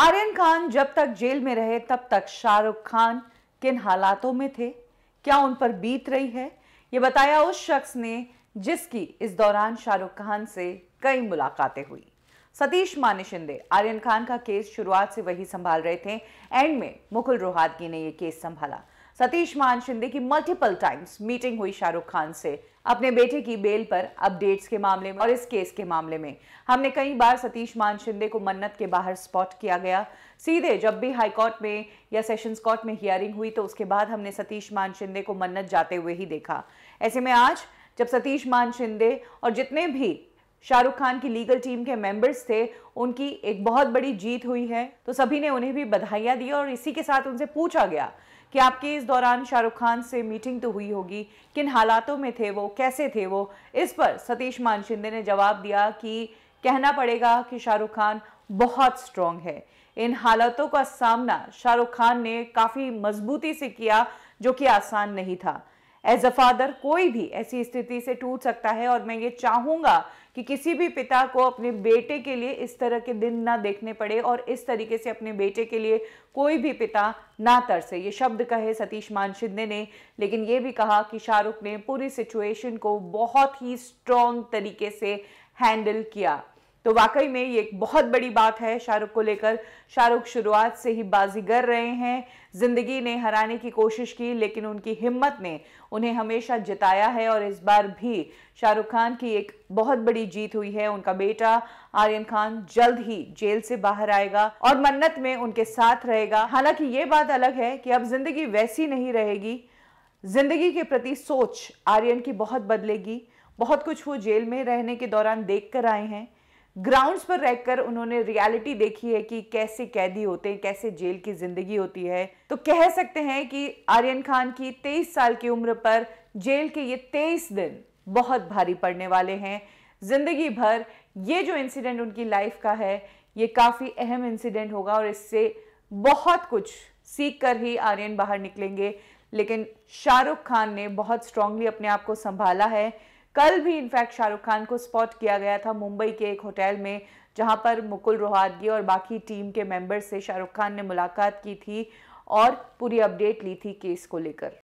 आर्यन खान जब तक जेल में रहे तब तक शाहरुख खान किन हालातों में थे क्या उन पर बीत रही है ये बताया उस शख्स ने जिसकी इस दौरान शाहरुख खान से कई मुलाकातें हुई सतीश माने शिंदे आर्यन खान का केस शुरुआत से वही संभाल रहे थे एंड में मुकुल रोहतगी ने यह केस संभाला सतीश मान शिंदे की मल्टीपल टाइम्स मीटिंग हुई शाहरुख खान से अपने बेटे की बेल पर अपडेट्स के मामले में और इस केस के मामले में हमने कई बार सतीश मान शिंदे को मन्नत के बाहर स्पॉट किया गया सीधे जब भी हाईकोर्ट में या सेशंस कोर्ट में हियरिंग हुई तो उसके बाद हमने सतीश मान शिंदे को मन्नत जाते हुए ही देखा ऐसे में आज जब सतीश मान शिंदे और जितने भी शाहरुख खान की लीगल टीम के मेंबर्स थे उनकी एक बहुत बड़ी जीत हुई है तो सभी ने उन्हें भी बधाइयाँ दी और इसी के साथ उनसे पूछा गया कि आपके इस दौरान शाहरुख खान से मीटिंग तो हुई होगी किन हालातों में थे वो कैसे थे वो इस पर सतीश मान शिंदे ने जवाब दिया कि कहना पड़ेगा कि शाहरुख खान बहुत स्ट्रॉन्ग है इन हालातों का सामना शाहरुख खान ने काफ़ी मजबूती से किया जो कि आसान नहीं था एज अ फादर कोई भी ऐसी स्थिति से टूट सकता है और मैं ये चाहूँगा कि किसी भी पिता को अपने बेटे के लिए इस तरह के दिन ना देखने पड़े और इस तरीके से अपने बेटे के लिए कोई भी पिता ना तरसे ये शब्द कहे सतीश मान शिंदे ने लेकिन ये भी कहा कि शाहरुख ने पूरी सिचुएशन को बहुत ही स्ट्रॉन्ग तरीके से हैंडल किया तो वाकई में ये एक बहुत बड़ी बात है शाहरुख को लेकर शाहरुख शुरुआत से ही बाजीगर रहे हैं ज़िंदगी ने हराने की कोशिश की लेकिन उनकी हिम्मत ने उन्हें हमेशा जिताया है और इस बार भी शाहरुख खान की एक बहुत बड़ी जीत हुई है उनका बेटा आर्यन खान जल्द ही जेल से बाहर आएगा और मन्नत में उनके साथ रहेगा हालांकि ये बात अलग है कि अब ज़िंदगी वैसी नहीं रहेगी ज़िंदगी के प्रति सोच आर्यन की बहुत बदलेगी बहुत कुछ वो जेल में रहने के दौरान देख कर आए हैं ग्राउंड्स पर रहकर उन्होंने रियलिटी देखी है कि कैसे कैदी होते हैं कैसे जेल की ज़िंदगी होती है तो कह सकते हैं कि आर्यन खान की 23 साल की उम्र पर जेल के ये 23 दिन बहुत भारी पड़ने वाले हैं ज़िंदगी भर ये जो इंसिडेंट उनकी लाइफ का है ये काफ़ी अहम इंसिडेंट होगा और इससे बहुत कुछ सीख कर ही आर्यन बाहर निकलेंगे लेकिन शाहरुख खान ने बहुत स्ट्रांगली अपने आप को संभाला है कल भी इनफैक्ट शाहरुख खान को स्पॉट किया गया था मुंबई के एक होटल में जहां पर मुकुल रोहातगी और बाकी टीम के मेंबर्स से शाहरुख खान ने मुलाकात की थी और पूरी अपडेट ली थी केस को लेकर